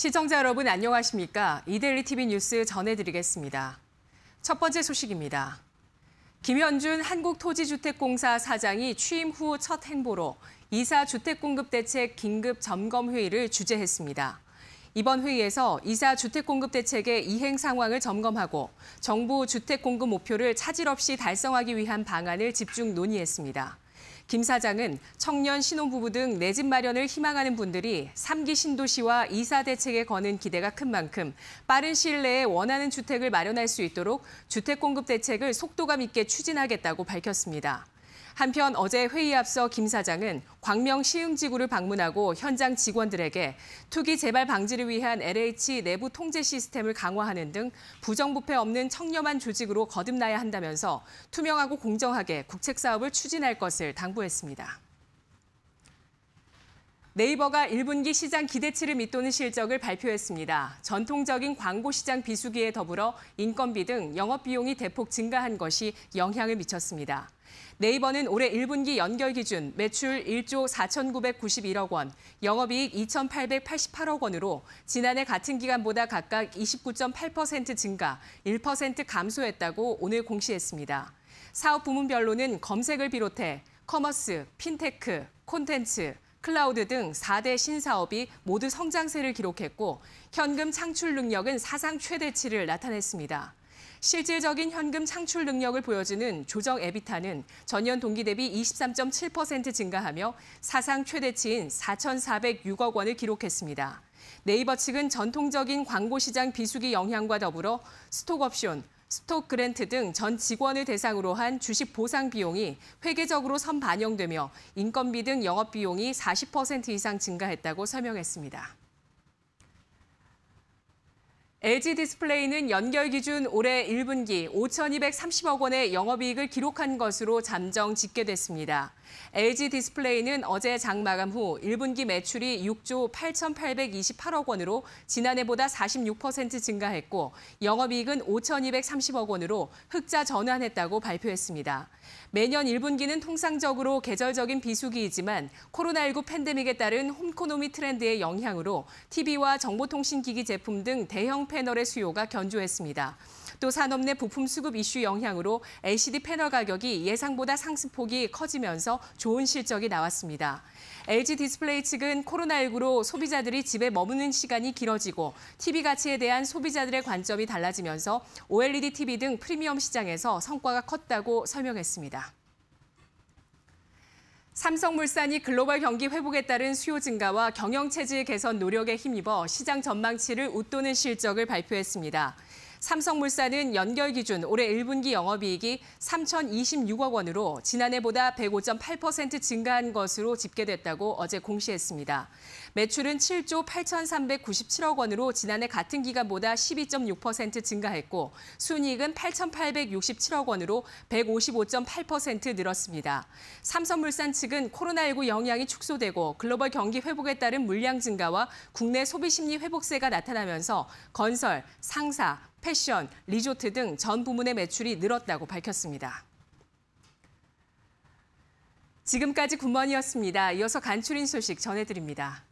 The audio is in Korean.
시청자 여러분 안녕하십니까? 이데일리 TV 뉴스 전해드리겠습니다. 첫 번째 소식입니다. 김현준 한국토지주택공사 사장이 취임 후 첫 행보로 이사 주택공급대책 긴급 점검회의를 주재했습니다. 이번 회의에서 이사 주택공급대책의 이행 상황을 점검하고 정부 주택공급 목표를 차질 없이 달성하기 위한 방안을 집중 논의했습니다. 김 사장은 청년 신혼부부 등 내 집 마련을 희망하는 분들이 3기 신도시와 이사 대책에 거는 기대가 큰 만큼 빠른 시일 내에 원하는 주택을 마련할 수 있도록 주택 공급 대책을 속도감 있게 추진하겠다고 밝혔습니다. 한편 어제 회의 앞서 김 사장은 광명 시흥지구를 방문하고 현장 직원들에게 투기 재발 방지를 위한 LH 내부 통제 시스템을 강화하는 등 부정부패 없는 청렴한 조직으로 거듭나야 한다면서 투명하고 공정하게 국책 사업을 추진할 것을 당부했습니다. 네이버가 1분기 시장 기대치를 밑도는 실적을 발표했습니다. 전통적인 광고 시장 비수기에 더불어 인건비 등 영업 비용이 대폭 증가한 것이 영향을 미쳤습니다. 네이버는 올해 1분기 연결 기준 매출 1조 4,991억 원, 영업이익 2,888억 원으로 지난해 같은 기간보다 각각 29.8% 증가, 1% 감소했다고 오늘 공시했습니다. 사업 부문별로는 검색을 비롯해 커머스, 핀테크, 콘텐츠, 클라우드 등 4대 신사업이 모두 성장세를 기록했고 현금 창출 능력은 사상 최대치를 나타냈습니다. 실질적인 현금 창출 능력을 보여주는 조정 에비타는 전년 동기 대비 23.7% 증가하며 사상 최대치인 4,406억 원을 기록했습니다. 네이버 측은 전통적인 광고 시장 비수기 영향과 더불어 스톡옵션, 스톡 그랜트 등 전 직원을 대상으로 한 주식 보상 비용이 회계적으로 선반영되며 인건비 등 영업 비용이 40% 이상 증가했다고 설명했습니다. LG 디스플레이는 연결 기준 올해 1분기 5,230억 원의 영업이익을 기록한 것으로 잠정 집계됐습니다. LG 디스플레이는 어제 장 마감 후 1분기 매출이 6조 8,828억 원으로 지난해보다 46% 증가했고 영업이익은 5,230억 원으로 흑자 전환했다고 발표했습니다. 매년 1분기는 통상적으로 계절적인 비수기이지만 코로나19 팬데믹에 따른 홈코노미 트렌드의 영향으로 TV와 정보통신기기 제품 등 대형 패널의 수요가 견조했습니다. 또 산업 내 부품 수급 이슈 영향으로 LCD 패널 가격이 예상보다 상승폭이 커지면서 좋은 실적이 나왔습니다. LG 디스플레이 측은 코로나19로 소비자들이 집에 머무는 시간이 길어지고 TV 가치에 대한 소비자들의 관점이 달라지면서 OLED TV 등 프리미엄 시장에서 성과가 컸다고 설명했습니다. 삼성물산이 글로벌 경기 회복에 따른 수요 증가와 경영 체질 개선 노력에 힘입어 시장 전망치를 웃도는 실적을 발표했습니다. 삼성물산은 연결 기준 올해 1분기 영업이익이 3,026억 원으로 지난해보다 105.8% 증가한 것으로 집계됐다고 어제 공시했습니다. 매출은 7조 8,397억 원으로 지난해 같은 기간보다 12.6% 증가했고 순이익은 8,867억 원으로 155.8% 늘었습니다. 삼성물산 측은 코로나19 영향이 축소되고 글로벌 경기 회복에 따른 물량 증가와 국내 소비 심리 회복세가 나타나면서 건설, 상사, 패션, 리조트 등 전 부문의 매출이 늘었다고 밝혔습니다. 지금까지 굿모닝이었습니다. 이어서 간추린 소식 전해드립니다.